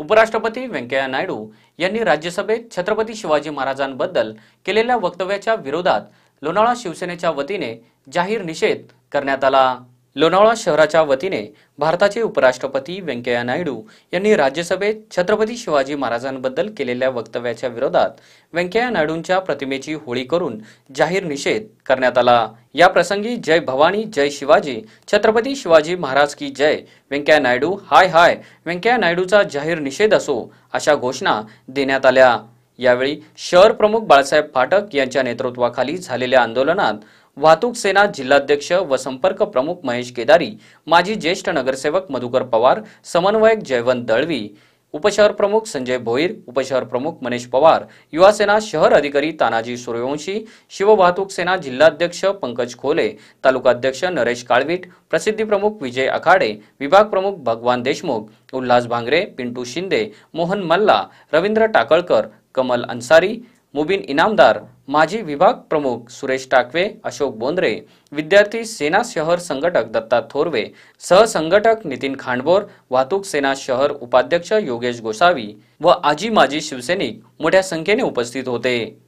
उपराष्ट्रपती व्यंकय्या नायडू यांनी राज्यसभेत छत्रपती शिवाजी महाराजांबद्दल केलेल्या वक्तव्याच्या विरोधात लोणाळा शिवसेनेच्या वतीने जाहीर निषेध करण्यात आला लोणावळा शहराच्या वतीने भारताचे उपराष्ट्रपती व्यंकय्या नायडू यांनी राज्यसभेत छत्रपती शिवाजी महाराजांबद्दल केलेल्या वक्तव्याच्या विरोधात व्यंकय्या नायडूंच्या प्रतिमेची होळी करून जाहीर निषेध करण्यात आला या प्रसंगी जय भवानी जय शिवाजी छत्रपती शिवाजी महाराज की जय व्यंकय्या नायडू हाय हाय व्यंकय्या नायडूचा जाहीर निषेध असो अशा घोषणा देण्यात आल्या यावेळी शहर प्रमुख बाळासाहेब फाटक यांच्या नेतृत्वाखाली झालेल्या आंदोलनात वाहतूक सेना जिल्हाध्यक्ष व संपर्क प्रमुख महेश केदारी माजी ज्येष्ठ नगरसेवक मधुकर पवार समन्वयक जयवंत दळवी उपशहर प्रमुख संजय भोईर उपशहर प्रमुख मनीष पवार युवासेना शहर अधिकारी तानाजी सूर्यवंशी शिव शिववाहतूक सेना जिल्हाध्यक्ष पंकज खोले तालुकाध्यक्ष नरेश काळवीट प्रसिद्धी प्रमुख विजय आखाडे विभाग प्रमुख भगवान देशमुख उल्हास भांगरे पिंटू शिंदे मोहन मल्ला रवींद्र टाकळकर कमल अन्सारी मुबिन इनामदार माजी विभाग प्रमुख सुरेश टाकवे अशोक बोंद्रे विद्यार्थी सेना शहर संघटक दत्ता थोरवे सहसंघटक नितीन खांडबोर वाहतूक सेना शहर उपाध्यक्ष योगेश गोसावी व आजी माजी शिवसैनिक मोठ्या संख्येने उपस्थित होते